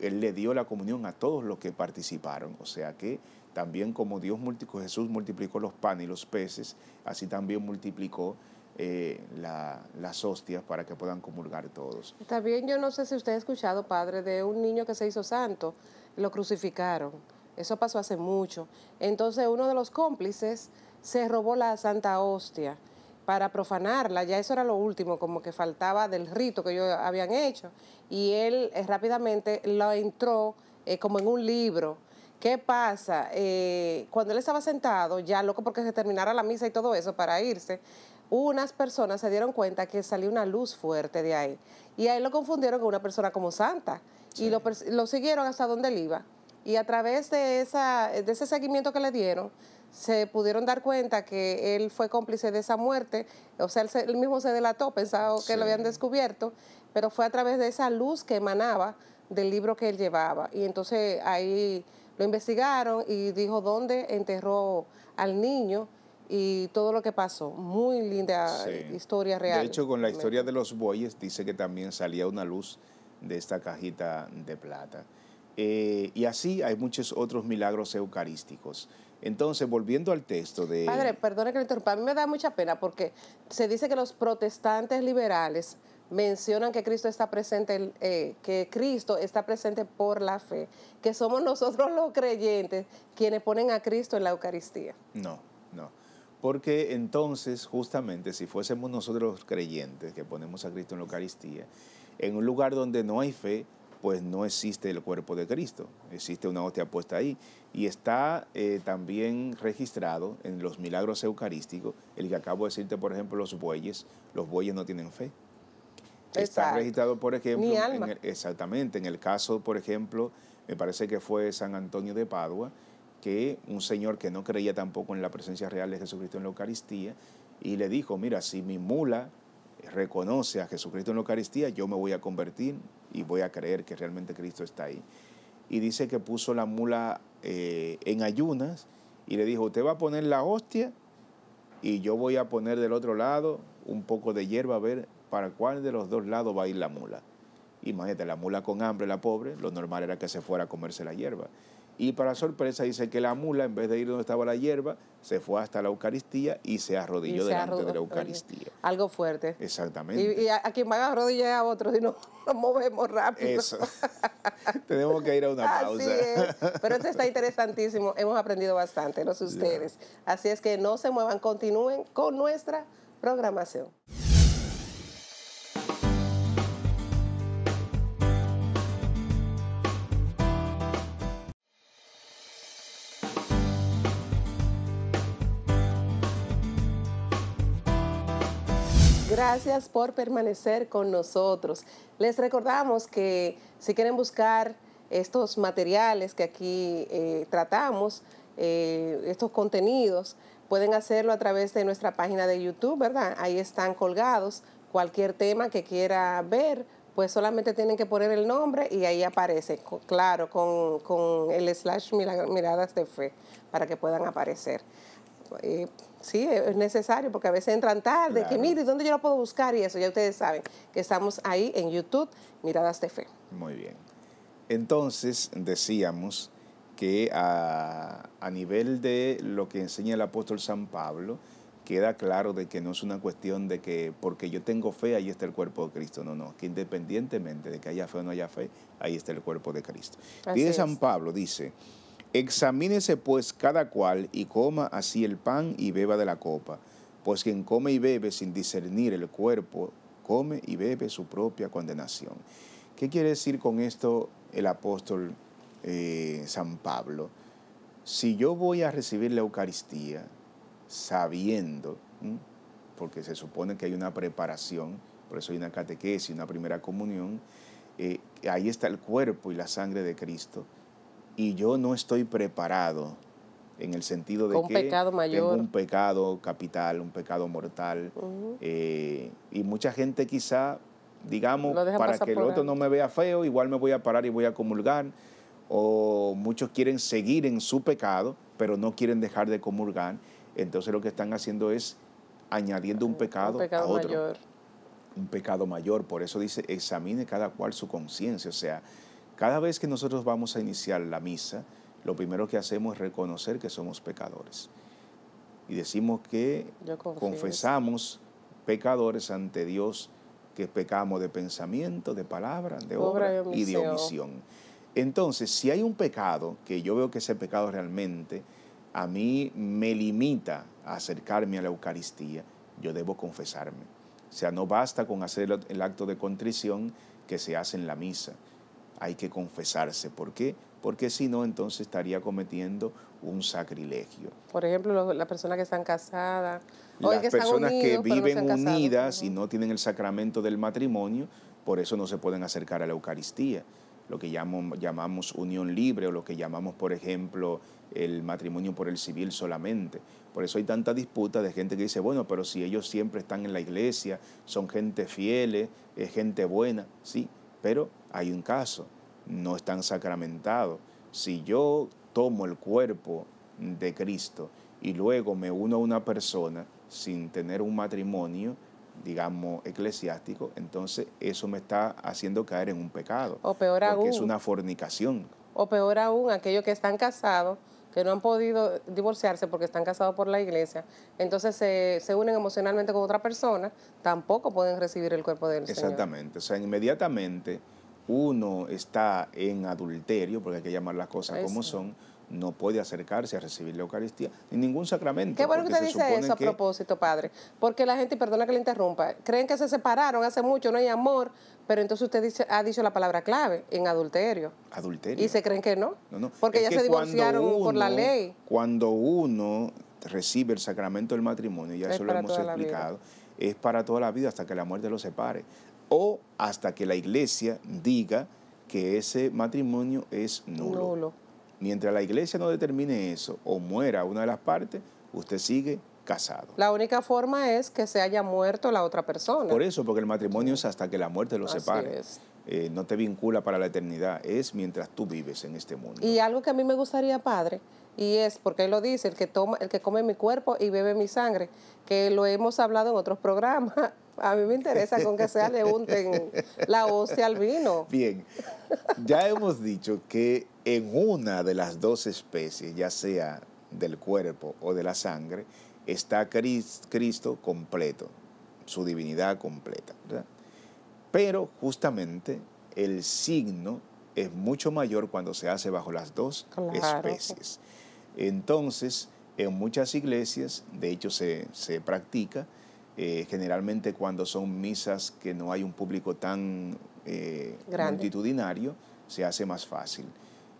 él le dio la comunión a todos los que participaron. O sea que también como Dios multiplicó, Jesús multiplicó los panes y los peces, así también multiplicó eh, las hostias para que puedan comulgar todos. También yo no sé si usted ha escuchado, padre, de un niño que se hizo santo, lo crucificaron. Eso pasó hace mucho. Entonces uno de los cómplices se robó la santa hostia para profanarla, ya eso era lo último, como que faltaba del rito que ellos habían hecho. Y él eh, rápidamente lo entró eh, como en un libro. ¿Qué pasa? Eh, cuando él estaba sentado, ya loco porque se terminara la misa y todo eso para irse, unas personas se dieron cuenta que salió una luz fuerte de ahí. Y ahí lo confundieron con una persona como santa. Y lo, lo, siguieron hasta donde él iba. Y a través de, esa, de ese seguimiento que le dieron, se pudieron dar cuenta que él fue cómplice de esa muerte, o sea, él, mismo se delató, pensaba que lo habían descubierto, pero fue a través de esa luz que emanaba del libro que él llevaba. Y entonces ahí lo investigaron y dijo dónde enterró al niño y todo lo que pasó. Muy linda historia real. De hecho, con la historia de los bueyes dice que también salía una luz de esta cajita de plata. Eh, y así hay muchos otros milagros eucarísticos. Entonces, volviendo al texto de... Padre, perdone que le interrumpa, a mí me da mucha pena porque se dice que los protestantes liberales mencionan que Cristo está presente, eh, que Cristo está presente por la fe, que somos nosotros los creyentes quienes ponen a Cristo en la Eucaristía. No, no. Porque entonces, justamente, si fuésemos nosotros los creyentes que ponemos a Cristo en la Eucaristía, en un lugar donde no hay fe, pues no existe el cuerpo de Cristo, existe una hostia puesta ahí. Y está eh, también registrado en los milagros eucarísticos, el que acabo de decirte, por ejemplo, los bueyes, los bueyes no tienen fe. Está registrado, por ejemplo, exactamente, en el caso, por ejemplo, me parece que fue San Antonio de Padua, que un señor que no creía tampoco en la presencia real de Jesucristo en la Eucaristía, y le dijo, mira, si mi mula reconoce a Jesucristo en la Eucaristía, yo me voy a convertir, y voy a creer que realmente Cristo está ahí. Y dice que puso la mula eh, en ayunas y le dijo, usted va a poner la hostia y yo voy a poner del otro lado un poco de hierba a ver para cuál de los dos lados va a ir la mula. Imagínate, la mula con hambre, la pobre, lo normal era que se fuera a comerse la hierba. Y para sorpresa dice que la mula, en vez de ir donde estaba la hierba, se fue hasta la Eucaristía y se arrodilló delante de la Eucaristía. Algo fuerte. Exactamente. Y, a, quien van a arrodillar a otros y no, nos movemos rápido. Eso. Tenemos que ir a una Así Es. Pero esto está interesantísimo. Hemos aprendido bastante, los ustedes. Así es que no se muevan, continúen con nuestra programación. gracias por permanecer con nosotros. Les recordamos que si quieren buscar estos materiales que aquí eh, tratamos, eh, estos contenidos, pueden hacerlo a través de nuestra página de YouTube, ¿verdad? Ahí están colgados. Cualquier tema que quiera ver, pues solamente tienen que poner el nombre y ahí aparece, claro, con, el slash miradas de fe, para que puedan aparecer. Eh, Sí, e, es necesario porque a veces entran tarde, que mire, ¿dónde yo lo puedo buscar? Y eso, ya ustedes saben que estamos ahí en YouTube, Miradas de Fe. Muy bien. Entonces, decíamos que a, nivel de lo que enseña el apóstol San Pablo, queda claro de que no es una cuestión de que porque yo tengo fe, ahí está el cuerpo de Cristo. No, no, que independientemente de que haya fe o no haya fe, ahí está el cuerpo de Cristo. Así San Pablo, dice, Examínese pues cada cual y coma así el pan y beba de la copa, pues quien come y bebe sin discernir el cuerpo, come y bebe su propia condenación. ¿Qué quiere decir con esto el apóstol eh, San Pablo? Si yo voy a recibir la Eucaristía sabiendo, porque se supone que hay una preparación, por eso hay una catequesis, una primera comunión, eh, ahí está el cuerpo y la sangre de Cristo, y yo no estoy preparado en el sentido de que pecado mayor. tengo un pecado capital, un pecado mortal. Eh, y mucha gente quizá, digamos, para que el otro no me vea feo, igual me voy a parar y voy a comulgar. O muchos quieren seguir en su pecado, pero no quieren dejar de comulgar. Entonces lo que están haciendo es añadiendo un pecado, un pecado a otro. Mayor. Un pecado mayor. Por eso dice, examine cada cual su conciencia. O sea, cada vez que nosotros vamos a iniciar la misa, lo primero que hacemos es reconocer que somos pecadores. Y decimos que confesamos pecadores ante Dios que pecamos de pensamiento, de palabra, de obra, y de omisión. Entonces, si hay un pecado, que yo veo que ese pecado realmente a mí me limita a acercarme a la Eucaristía, yo debo confesarme. O sea, no basta con hacer el acto de contrición que se hace en la misa hay que confesarse. ¿Por qué? Porque si no, entonces estaría cometiendo un sacrilegio. Por ejemplo, las personas que están casadas. Las personas que viven unidas y no tienen el sacramento del matrimonio, por eso no se pueden acercar a la Eucaristía. Lo que llamamos, llamamos unión libre o lo que llamamos, por ejemplo, el matrimonio por el civil solamente. Por eso hay tanta disputa de gente que dice, bueno, pero si ellos siempre están en la iglesia, son gente fiel, es gente buena, sí, pero hay un caso, no están sacramentados. Si yo tomo el cuerpo de Cristo y luego me uno a una persona sin tener un matrimonio, digamos, eclesiástico, entonces eso me está haciendo caer en un pecado. O peor porque es una fornicación. O peor aún, aquellos que están casados que no han podido divorciarse porque están casados por la iglesia, entonces se, unen emocionalmente con otra persona, tampoco pueden recibir el cuerpo del Exactamente. Señor. Exactamente, o sea, inmediatamente uno está en adulterio, porque hay que llamar las cosas como son, no puede acercarse a recibir la Eucaristía ni ningún sacramento. Qué bueno que usted dice eso a propósito, padre, porque la gente, perdona que le interrumpa, creen que se separaron hace mucho, no hay amor, pero entonces usted dice, ha dicho la palabra clave, en adulterio. Adulterio. Y se creen que no, porque ya se divorciaron por la ley. Cuando uno recibe el sacramento del matrimonio, ya eso lo hemos explicado, es para toda la vida hasta que la muerte lo separe o hasta que la iglesia diga que ese matrimonio es nulo. Mientras la iglesia no determine eso o muera una de las partes, usted sigue casado. La única forma es que se haya muerto la otra persona. Por eso, porque el matrimonio es hasta que la muerte lo Así separe. Eh, no te vincula para la eternidad, es mientras tú vives en este mundo. Y algo que a mí me gustaría, padre, y es porque él lo dice, el que toma, el que come mi cuerpo y bebe mi sangre, que lo hemos hablado en otros programas a mí me interesa con que se le unten la hostia al vino. Bien, ya hemos dicho que en una de las dos especies, ya sea del cuerpo o de la sangre, está Cristo completo, su divinidad completa. Pero justamente el signo es mucho mayor cuando se hace bajo las dos especies. Entonces, en muchas iglesias, de hecho se practica, eh, generalmente cuando son misas que no hay un público tan eh, multitudinario, se hace más fácil.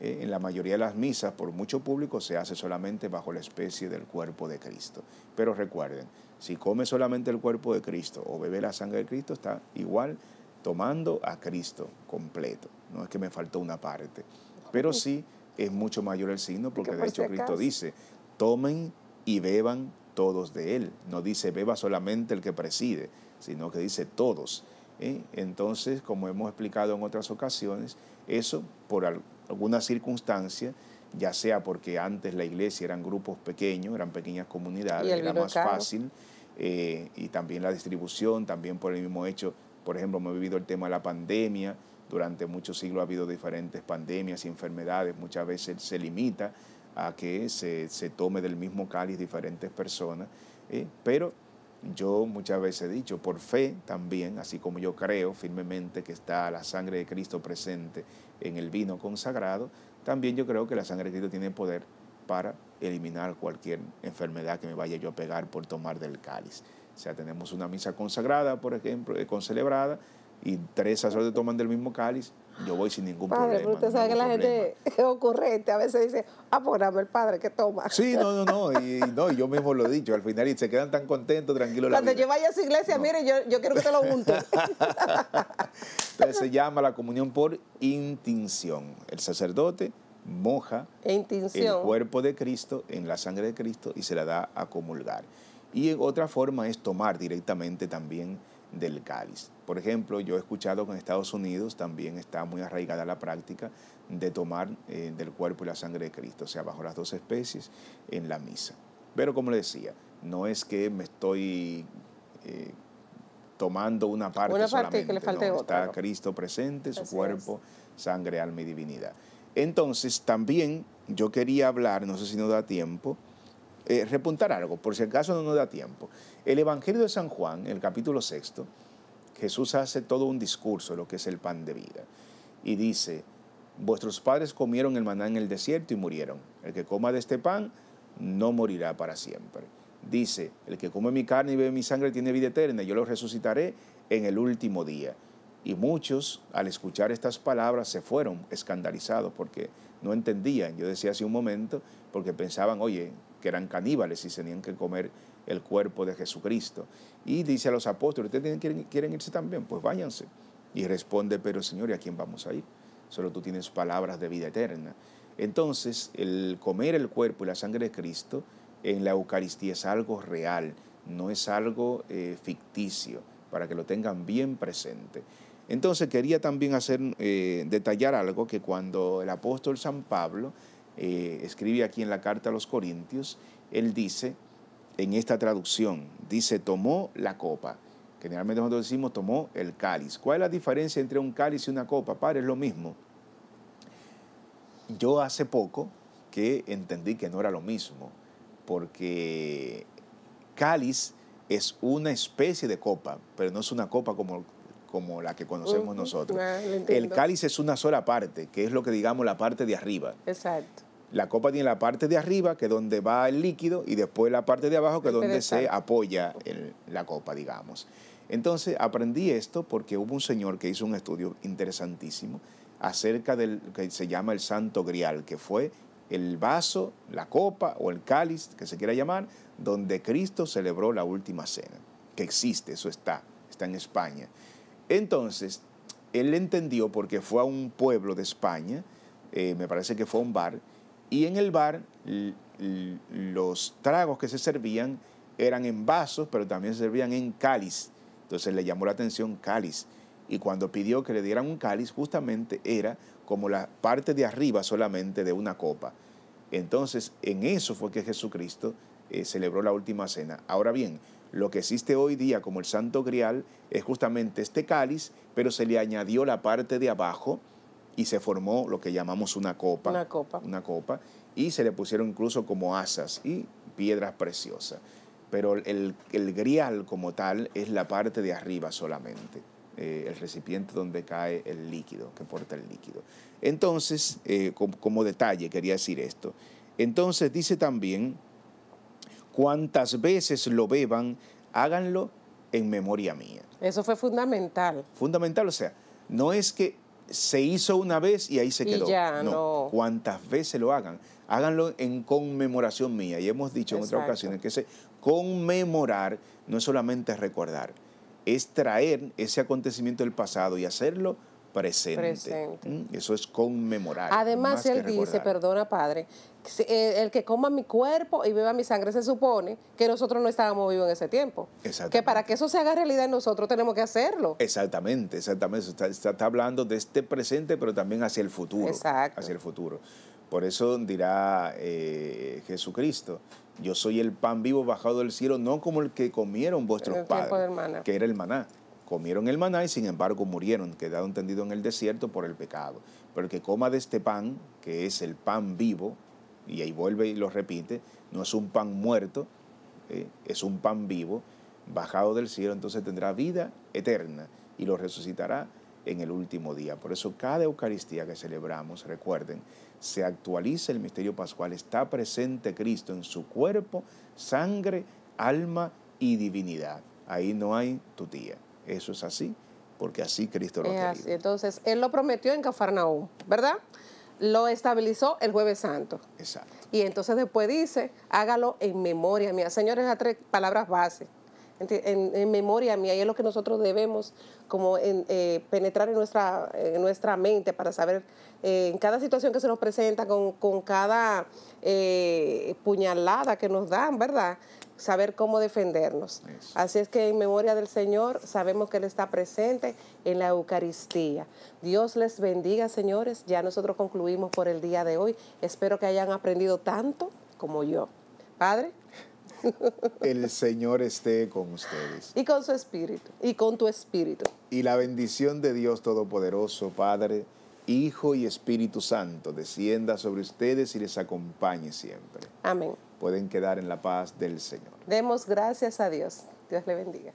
Eh, en la mayoría de las misas, por mucho público, se hace solamente bajo la especie del cuerpo de Cristo. Pero recuerden, si come solamente el cuerpo de Cristo o bebe la sangre de Cristo, está igual tomando a Cristo completo. No es que me faltó una parte. Pero sí es mucho mayor el signo porque de hecho Cristo dice, tomen y beban todos de él. No dice beba solamente el que preside, sino que dice todos. ¿eh? Entonces, como hemos explicado en otras ocasiones, eso por alguna circunstancia, ya sea porque antes la iglesia eran grupos pequeños, eran pequeñas comunidades, era más fácil, eh, y también la distribución, también por el mismo hecho, por ejemplo, hemos vivido el tema de la pandemia, durante muchos siglos ha habido diferentes pandemias y enfermedades, muchas veces se limita a que se, tome del mismo cáliz diferentes personas, ¿eh? pero yo muchas veces he dicho, por fe también, así como yo creo firmemente que está la sangre de Cristo presente en el vino consagrado, también yo creo que la sangre de Cristo tiene poder para eliminar cualquier enfermedad que me vaya yo a pegar por tomar del cáliz. O sea, tenemos una misa consagrada, por ejemplo, eh, celebrada y tres sacerdotes toman del mismo cáliz, yo voy sin ningún padre, problema. Pero usted sabe que la gente es ocurrente, a veces dice, ah, por el padre que toma. Sí, no, no, no, y, no, yo mismo lo he dicho, al final y se quedan tan contentos, tranquilos. Cuando la yo vaya a su iglesia, mire, yo, quiero que te lo junte. Entonces se llama la comunión por intinción. El sacerdote moja e el cuerpo de Cristo en la sangre de Cristo y se la da a comulgar. Y otra forma es tomar directamente también del cáliz. Por ejemplo, yo he escuchado que en Estados Unidos también está muy arraigada la práctica de tomar eh, del cuerpo y la sangre de Cristo, o sea, bajo las dos especies, en la misa. Pero como le decía, no es que me estoy eh, tomando una parte, una parte solamente, que Está Cristo presente, su cuerpo, sangre, alma y divinidad. Entonces, también yo quería hablar, no sé si nos da tiempo, eh, repuntar algo, por si acaso no nos da tiempo. El Evangelio de San Juan, el capítulo sexto, Jesús hace todo un discurso, lo que es el pan de vida, y dice, vuestros padres comieron el maná en el desierto y murieron. El que coma de este pan no morirá para siempre. Dice, el que come mi carne y bebe mi sangre tiene vida eterna, yo lo resucitaré en el último día. Y muchos, al escuchar estas palabras, se fueron escandalizados porque no entendían, yo decía hace un momento, porque pensaban, oye, que eran caníbales y tenían que comer el cuerpo de Jesucristo. Y dice a los apóstoles, ¿ustedes quieren, irse también? Pues váyanse. Y responde, pero Señor, ¿y a quién vamos a ir? Solo tú tienes palabras de vida eterna. Entonces, el comer el cuerpo y la sangre de Cristo en la Eucaristía es algo real, no es algo eh, ficticio, para que lo tengan bien presente. Entonces quería también hacer, eh, detallar algo que cuando el apóstol San Pablo eh, escribe aquí en la carta a los Corintios, él dice, en esta traducción, dice, tomó la copa. Generalmente nosotros decimos, tomó el cáliz. ¿Cuál es la diferencia entre un cáliz y una copa? Padre, es lo mismo. Yo hace poco que entendí que no era lo mismo, porque cáliz es una especie de copa, pero no es una copa como, como la que conocemos nosotros. Ah, el cáliz es una sola parte, que es lo que digamos la parte de arriba. Exacto. La copa tiene la parte de arriba, que es donde va el líquido, y después la parte de abajo, que es donde se apoya la copa, digamos. Entonces aprendí esto porque hubo un señor que hizo un estudio interesantísimo acerca del que se llama el santo grial, que fue el vaso, la copa o el cáliz, que se quiera llamar, donde Cristo celebró la última cena, que existe, eso está, está en España. Entonces, él entendió porque fue a un pueblo de España, eh, me parece que fue a un bar, y en el bar los tragos que se servían eran en vasos, pero también se servían en cáliz. Entonces le llamó la atención cáliz. Y cuando pidió que le dieran un cáliz, justamente era como la parte de arriba solamente de una copa. Entonces, en eso fue que Jesucristo eh, celebró la última cena. Ahora bien, lo que existe hoy día como el Santo Grial es justamente este cáliz, pero se le añadió la parte de abajo, y se formó lo que llamamos una copa. Una copa. Una copa. Y se le pusieron incluso como asas y piedras preciosas. Pero el, grial como tal es la parte de arriba solamente, eh, el recipiente donde cae el líquido, que porta el líquido. Entonces, eh, como, como detalle quería decir esto. Entonces dice también, cuantas veces lo beban, háganlo en memoria mía. Eso fue fundamental. Fundamental, o sea, no es que se hizo una vez y ahí se quedó. ya, no. Cuantas veces lo hagan, háganlo en conmemoración mía. Y hemos dicho en otras ocasiones que ese conmemorar no es solamente recordar, es traer ese acontecimiento del pasado y hacerlo presente. Mm, eso es conmemorar. Además, él dice, perdona padre, eh, el que coma mi cuerpo y beba mi sangre se supone que nosotros no estábamos vivos en ese tiempo. Que para que eso se haga realidad nosotros tenemos que hacerlo. Exactamente, exactamente. Está, hablando de este presente, pero también hacia el futuro. Exacto. Hacia el futuro. Por eso dirá eh, Jesucristo, yo soy el pan vivo bajado del cielo, no como el que comieron vuestros padres, que era el maná comieron el maná y sin embargo murieron, quedaron tendidos en el desierto por el pecado. Pero el que coma de este pan, que es el pan vivo, y ahí vuelve y lo repite, no es un pan muerto, eh, es un pan vivo, bajado del cielo, entonces tendrá vida eterna y lo resucitará en el último día. Por eso cada Eucaristía que celebramos, recuerden, se actualiza el misterio pascual, está presente Cristo en su cuerpo, sangre, alma y divinidad. Ahí no hay tutía. Eso es así, porque así Cristo lo quería. Entonces, Él lo prometió en Cafarnaúm, ¿verdad? Lo estabilizó el jueves santo. Exacto. Y entonces después dice, hágalo en memoria mía. Señores, a tres palabras bases, En, memoria mía y es lo que nosotros debemos como eh, penetrar en nuestra, nuestra mente para saber eh, en cada situación que se nos presenta, con, cada eh, puñalada que nos dan, ¿verdad? saber cómo defendernos. Así es que en memoria del Señor sabemos que Él está presente en la Eucaristía. Dios les bendiga, señores. Ya nosotros concluimos por el día de hoy. Espero que hayan aprendido tanto como yo. Padre. El Señor esté con ustedes. Y con su espíritu. Y con tu espíritu. Y la bendición de Dios Todopoderoso, Padre, Hijo y Espíritu Santo, descienda sobre ustedes y les acompañe siempre. Amén pueden quedar en la paz del Señor. Demos gracias a Dios. Dios le bendiga.